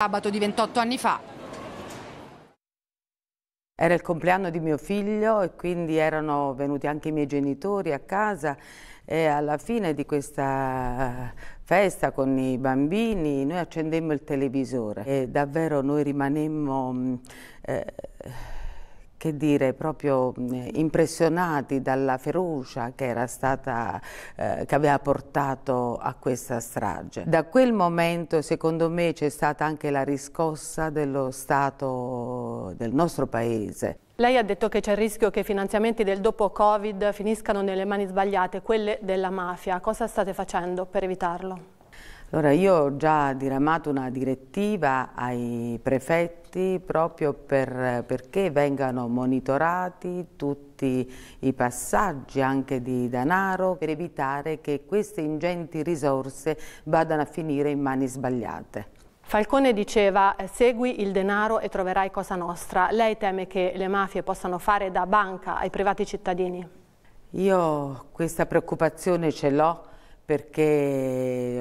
sabato di 28 anni fa. Era il compleanno di mio figlio e quindi erano venuti anche i miei genitori a casa e alla fine di questa festa con i bambini noi accendemmo il televisore e davvero noi rimanemmo... Mm, eh, che dire, proprio impressionati dalla ferocia che, era stata, eh, che aveva portato a questa strage. Da quel momento, secondo me, c'è stata anche la riscossa dello Stato del nostro Paese. Lei ha detto che c'è il rischio che i finanziamenti del dopo Covid finiscano nelle mani sbagliate, quelle della mafia. Cosa state facendo per evitarlo? Allora io ho già diramato una direttiva ai prefetti proprio per, perché vengano monitorati tutti i passaggi anche di denaro per evitare che queste ingenti risorse vadano a finire in mani sbagliate. Falcone diceva segui il denaro e troverai cosa nostra. Lei teme che le mafie possano fare da banca ai privati cittadini? Io questa preoccupazione ce l'ho perché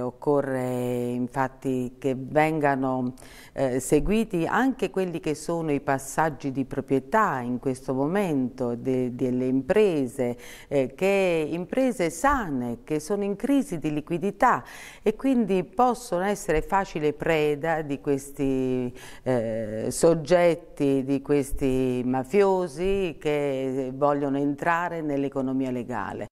occorre infatti che vengano eh, seguiti anche quelli che sono i passaggi di proprietà in questo momento de, delle imprese, eh, che imprese sane, che sono in crisi di liquidità e quindi possono essere facile preda di questi eh, soggetti, di questi mafiosi che vogliono entrare nell'economia legale.